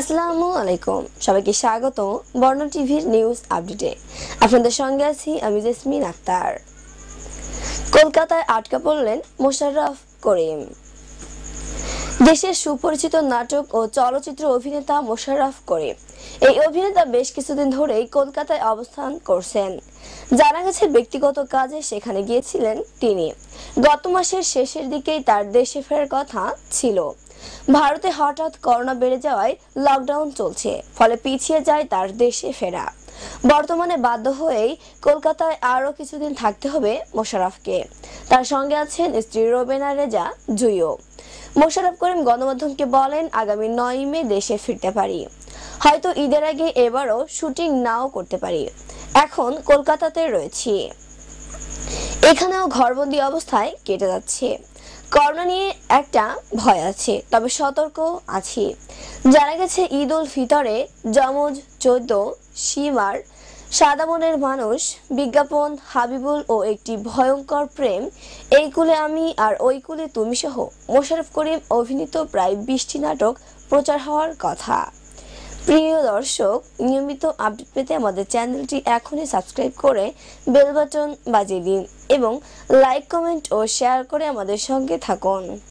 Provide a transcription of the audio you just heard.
আসসালামু আলাইকুম সবাইকে স্বাগত বর্ণ টিভির নিউজ আপডেটে আপনাদের সঙ্গে আছি আমি জেসমিন আক্তার কলকাতায় আটকা পড়লেন মোশাররফ করিম দেশের সুপরিচিত নাটক ও চলচ্চিত্র অভিনেতা মোশাররফ করিম এই অভিনেতা বেশ কিছুদিন ধরেই কলকাতায় অবস্থান করছেন জানা গেছে ব্যক্তিগত কাজে সেখানে গিয়েছিলেন তিনি গত মাসের শেষের দিকেই তার দেশে ফেরার কথা ছিল ভারতে হঠাৎ করোনা বেড়ে যাওয়ায় লকডাউন চলছে ফলে পিছিয়ে যায় তার দেশে ফেরা বর্তমানে বাধ্য হয়েই কলকাতায় আরও কিছুদিন থাকতে হবে মোশারফকে তার সঙ্গে আছেন স্ত্রী রোবেনা রেজা জুইও মোশারফ করিম গণমাধ্যমকে বলেন আগামী নয় মে দেশে ফিরতে পারি হয়তো ঈদের আগে এবারও শুটিং নাও করতে পারি এখন কলকাতাতে রয়েছি এখানেও ঘরবন্দি অবস্থায় কেটে যাচ্ছে করোনা নিয়ে একটা ভয় আছে তবে সতর্ক আছি জানা গেছে ঈদ উল ফিতরে যমজ চোদ্দ সীমার সাদামনের মানুষ বিজ্ঞাপন হাবিবুল ও একটি ভয়ঙ্কর প্রেম এই কুলে আমি আর ওই কুলে তুমি সহ মোশারফ করিম অভিনীত প্রায় বিশটি নাটক প্রচার হওয়ার কথা প্রিয় দর্শক নিয়মিত আপডেট পেতে আমাদের চ্যানেলটি এখনই সাবস্ক্রাইব করে বেল বাটন বাজিয়ে দিন এবং লাইক কমেন্ট ও শেয়ার করে আমাদের সঙ্গে থাকুন